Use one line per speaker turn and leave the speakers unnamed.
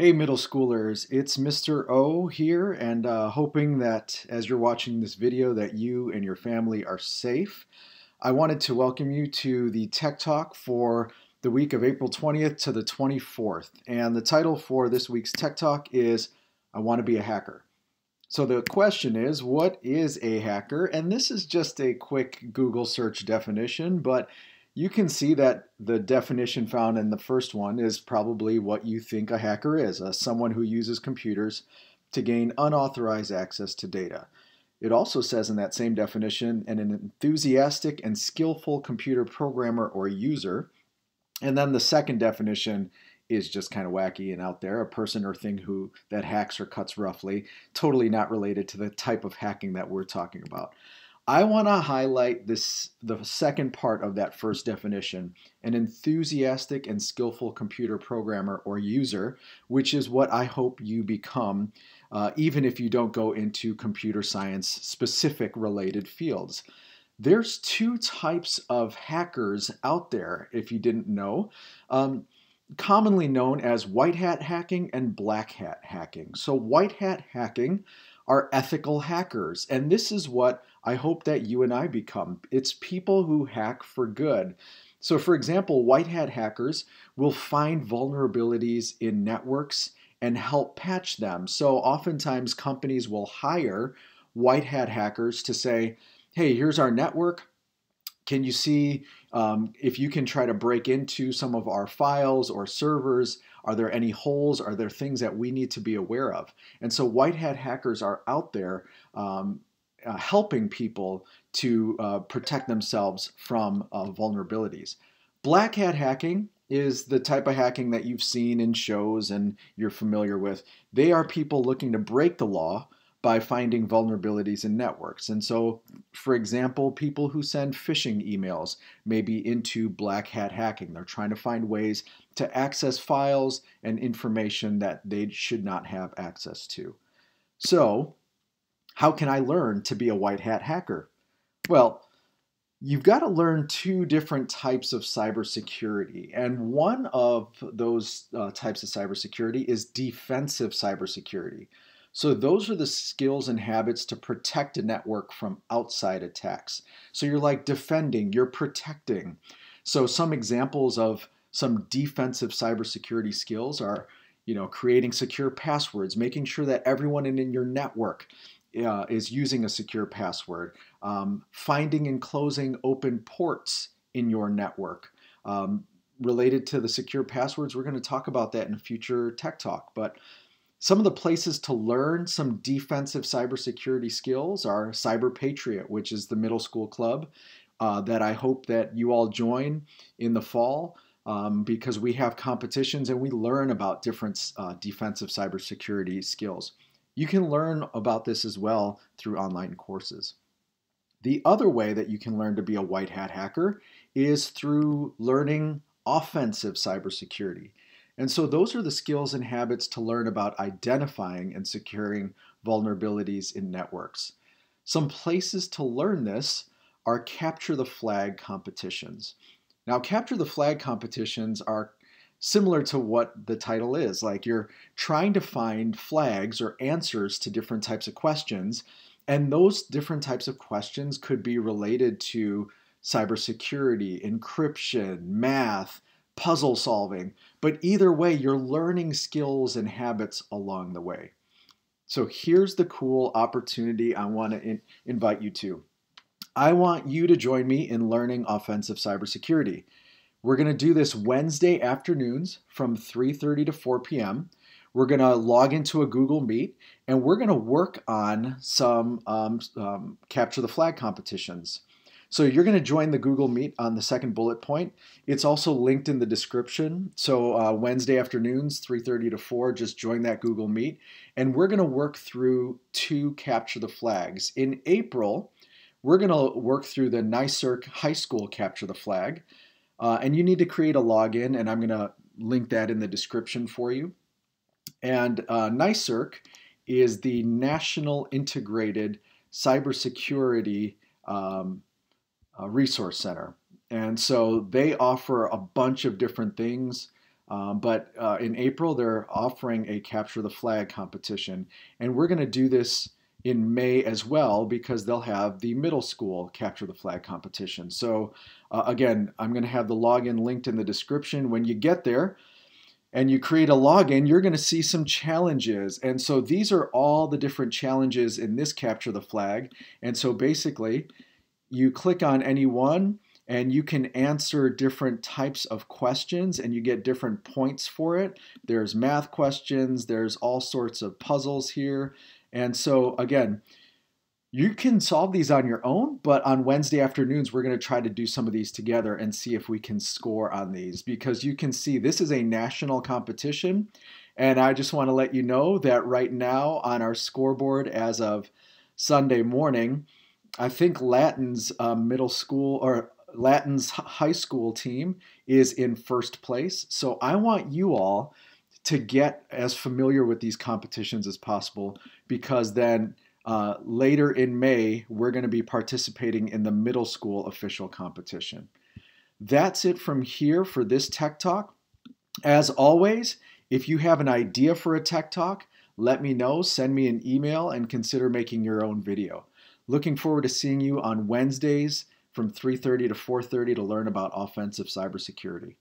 Hey, middle schoolers, it's Mr. O here, and uh, hoping that as you're watching this video that you and your family are safe. I wanted to welcome you to the Tech Talk for the week of April 20th to the 24th. And the title for this week's Tech Talk is I Want to Be a Hacker. So the question is, what is a hacker? And this is just a quick Google search definition, but you can see that the definition found in the first one is probably what you think a hacker is, uh, someone who uses computers to gain unauthorized access to data. It also says in that same definition, an enthusiastic and skillful computer programmer or user. And then the second definition is just kind of wacky and out there, a person or thing who that hacks or cuts roughly, totally not related to the type of hacking that we're talking about. I want to highlight this the second part of that first definition, an enthusiastic and skillful computer programmer or user, which is what I hope you become, uh, even if you don't go into computer science specific related fields. There's two types of hackers out there, if you didn't know. Um, commonly known as white hat hacking and black hat hacking. So white hat hacking are ethical hackers. And this is what I hope that you and I become. It's people who hack for good. So, for example, white hat hackers will find vulnerabilities in networks and help patch them. So, oftentimes, companies will hire white hat hackers to say, hey, here's our network. Can you see um, if you can try to break into some of our files or servers? Are there any holes? Are there things that we need to be aware of? And so white hat hackers are out there um, uh, helping people to uh, protect themselves from uh, vulnerabilities. Black hat hacking is the type of hacking that you've seen in shows and you're familiar with. They are people looking to break the law by finding vulnerabilities in networks. And so, for example, people who send phishing emails may be into black hat hacking. They're trying to find ways to access files and information that they should not have access to. So, how can I learn to be a white hat hacker? Well, you've got to learn two different types of cybersecurity. And one of those uh, types of cybersecurity is defensive cybersecurity. So those are the skills and habits to protect a network from outside attacks. So you're like defending, you're protecting. So some examples of some defensive cybersecurity skills are, you know, creating secure passwords, making sure that everyone in your network uh, is using a secure password, um, finding and closing open ports in your network. Um, related to the secure passwords, we're going to talk about that in a future tech talk, but some of the places to learn some defensive cybersecurity skills are Cyber Patriot, which is the middle school club uh, that I hope that you all join in the fall um, because we have competitions and we learn about different uh, defensive cybersecurity skills. You can learn about this as well through online courses. The other way that you can learn to be a white hat hacker is through learning offensive cybersecurity. And so those are the skills and habits to learn about identifying and securing vulnerabilities in networks. Some places to learn this are capture the flag competitions. Now, capture the flag competitions are similar to what the title is. Like you're trying to find flags or answers to different types of questions, and those different types of questions could be related to cybersecurity, encryption, math, puzzle solving. But either way, you're learning skills and habits along the way. So here's the cool opportunity I want to in invite you to. I want you to join me in learning offensive cybersecurity. We're going to do this Wednesday afternoons from 3:30 to 4 p.m. We're going to log into a Google Meet and we're going to work on some um, um, capture the flag competitions. So you're going to join the Google Meet on the second bullet point. It's also linked in the description. So uh, Wednesday afternoons, 3.30 to 4, just join that Google Meet. And we're going to work through two Capture the Flags. In April, we're going to work through the NYSERC High School Capture the Flag. Uh, and you need to create a login, and I'm going to link that in the description for you. And uh, NYSERC is the National Integrated Cybersecurity um, uh, Resource Center. And so they offer a bunch of different things. Um, but uh, in April, they're offering a Capture the Flag competition. And we're going to do this in May as well because they'll have the middle school Capture the Flag competition. So, uh, again, I'm going to have the login linked in the description. When you get there and you create a login, you're going to see some challenges. And so these are all the different challenges in this Capture the Flag. And so basically, you click on any one and you can answer different types of questions and you get different points for it. There's math questions, there's all sorts of puzzles here. And so again, you can solve these on your own, but on Wednesday afternoons, we're going to try to do some of these together and see if we can score on these because you can see this is a national competition. And I just want to let you know that right now on our scoreboard as of Sunday morning, I think Latin's uh, middle school or Latin's high school team is in first place. So I want you all to get as familiar with these competitions as possible because then uh, later in May, we're going to be participating in the middle school official competition. That's it from here for this Tech Talk. As always, if you have an idea for a Tech Talk, let me know, send me an email, and consider making your own video. Looking forward to seeing you on Wednesdays from 3:30 to 4:30 to learn about offensive cybersecurity.